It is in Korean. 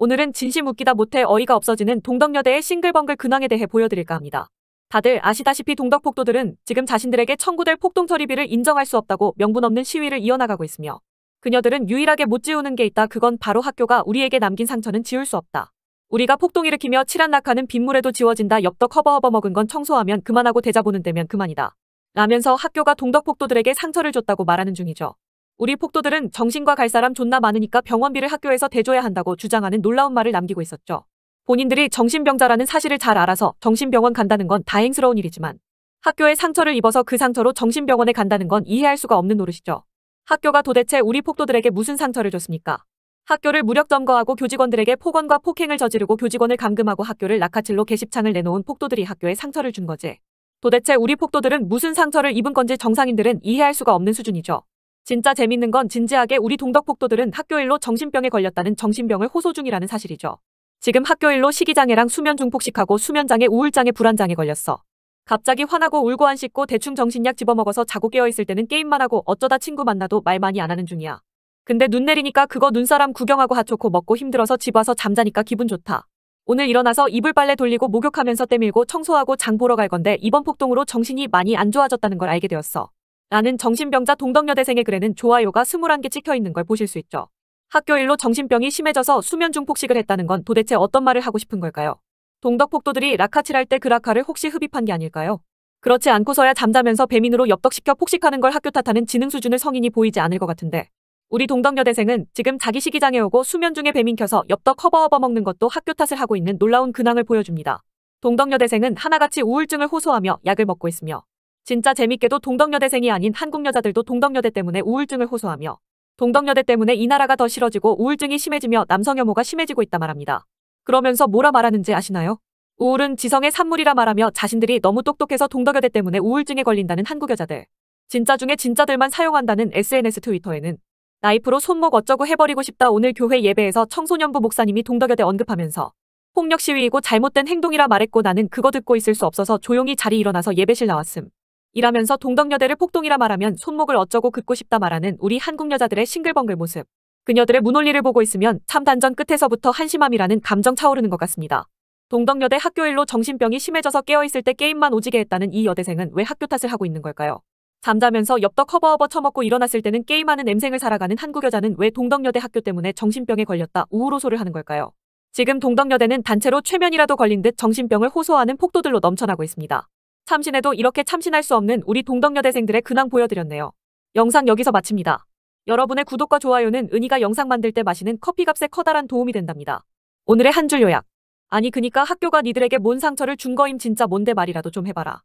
오늘은 진심 웃기다 못해 어이가 없어지는 동덕여대의 싱글벙글 근황에 대해 보여드릴까 합니다. 다들 아시다시피 동덕 폭도들은 지금 자신들에게 청구될 폭동 처리비를 인정할 수 없다고 명분 없는 시위를 이어나가고 있으며 그녀들은 유일하게 못 지우는 게 있다 그건 바로 학교가 우리에게 남긴 상처는 지울 수 없다. 우리가 폭동 일으키며 칠한 낙하는 빗물에도 지워진다 엽떡 허버허버 먹은 건 청소하면 그만하고 대자 보는 데면 그만이다. 라면서 학교가 동덕 폭도들에게 상처를 줬다고 말하는 중이죠. 우리 폭도들은 정신과 갈 사람 존나 많으니까 병원비를 학교에서 대줘야 한다고 주장하는 놀라운 말을 남기고 있었죠. 본인들이 정신병자라는 사실을 잘 알아서 정신병원 간다는 건 다행스러운 일이지만 학교에 상처를 입어서 그 상처로 정신병원에 간다는 건 이해할 수가 없는 노릇이죠. 학교가 도대체 우리 폭도들에게 무슨 상처를 줬습니까? 학교를 무력 점거하고 교직원들에게 폭언과 폭행을 저지르고 교직원을 감금하고 학교를 낙하칠로 게시창을 내놓은 폭도들이 학교에 상처를 준 거지. 도대체 우리 폭도들은 무슨 상처를 입은 건지 정상인들은 이해할 수가 없는 수준이죠. 진짜 재밌는 건 진지하게 우리 동덕폭도들은 학교일로 정신병에 걸렸다는 정신병을 호소 중이라는 사실이죠. 지금 학교일로 식이장애랑 수면 중폭식하고 수면장애 우울장애 불안장애 걸렸어. 갑자기 화나고 울고 안 씻고 대충 정신약 집어먹어서 자고 깨어있을 때는 게임만 하고 어쩌다 친구 만나도 말 많이 안 하는 중이야. 근데 눈 내리니까 그거 눈사람 구경하고 하초코 먹고 힘들어서 집 와서 잠자니까 기분 좋다. 오늘 일어나서 이불 빨래 돌리고 목욕하면서 때밀고 청소하고 장 보러 갈 건데 이번 폭동으로 정신이 많이 안 좋아졌다는 걸 알게 되었어. 라는 정신병자 동덕여대생의 글에는 좋아요가 21개 찍혀있는 걸 보실 수 있죠. 학교 일로 정신병이 심해져서 수면 중 폭식을 했다는 건 도대체 어떤 말을 하고 싶은 걸까요? 동덕 폭도들이 라카칠할 때그 라카를 혹시 흡입한 게 아닐까요? 그렇지 않고서야 잠자면서 배민으로 엽떡시켜 폭식하는 걸 학교 탓하는 지능 수준을 성인이 보이지 않을 것 같은데 우리 동덕여대생은 지금 자기 시기장에 오고 수면 중에 배민 켜서 엽떡 허버허버 먹는 것도 학교 탓을 하고 있는 놀라운 근황을 보여줍니다. 동덕여대생은 하나같이 우울증을 호소하며 약을 먹고 있으며 진짜 재밌게도 동덕여대생이 아닌 한국 여자들도 동덕여대 때문에 우울증을 호소하며 동덕여대 때문에 이 나라가 더 싫어지고 우울증이 심해지며 남성 혐오가 심해지고 있다 말합니다. 그러면서 뭐라 말하는지 아시나요? 우울은 지성의 산물이라 말하며 자신들이 너무 똑똑해서 동덕여대 때문에 우울증에 걸린다는 한국 여자들. 진짜 중에 진짜들만 사용한다는 SNS 트위터에는 나이프로 손목 어쩌고 해버리고 싶다 오늘 교회 예배에서 청소년부 목사님이 동덕여대 언급하면서 폭력 시위이고 잘못된 행동이라 말했고 나는 그거 듣고 있을 수 없어서 조용히 자리 일어나서 예배실 나왔음. 이라면서 동덕여대를 폭동이라 말하면 손목을 어쩌고 긋고 싶다 말하는 우리 한국 여자들의 싱글벙글 모습. 그녀들의 무논리를 보고 있으면 참 단전 끝에서부터 한심함이라는 감정 차오르는 것 같습니다. 동덕여대 학교일로 정신병이 심해져서 깨어있을 때 게임만 오지게 했다는 이 여대생은 왜 학교 탓을 하고 있는 걸까요? 잠자면서 엽떡 허버허버 처먹고 일어났을 때는 게임하는 엠생을 살아가는 한국 여자는 왜 동덕여대 학교 때문에 정신병에 걸렸다 우우로소를 하는 걸까요? 지금 동덕여대는 단체로 최면이라도 걸린 듯 정신병을 호소하는 폭도들로 넘쳐나고 있습니다. 참신해도 이렇게 참신할 수 없는 우리 동덕여대생들의 근황 보여드렸네요. 영상 여기서 마칩니다. 여러분의 구독과 좋아요는 은희가 영상 만들 때 마시는 커피값에 커다란 도움이 된답니다. 오늘의 한 줄 요약. 아니 그니까 학교가 니들에게 뭔 상처를 준 거임 진짜 뭔데 말이라도 좀 해봐라.